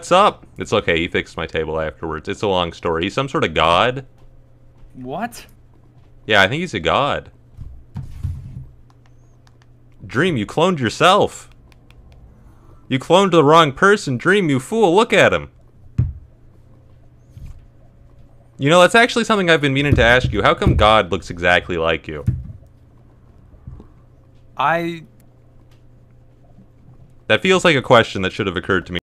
What's up? It's okay, he fixed my table afterwards. It's a long story. He's some sort of god. What? Yeah, I think he's a god. Dream, you cloned yourself. You cloned the wrong person. Dream, you fool. Look at him. You know, that's actually something I've been meaning to ask you. How come God looks exactly like you? I... That feels like a question that should have occurred to me.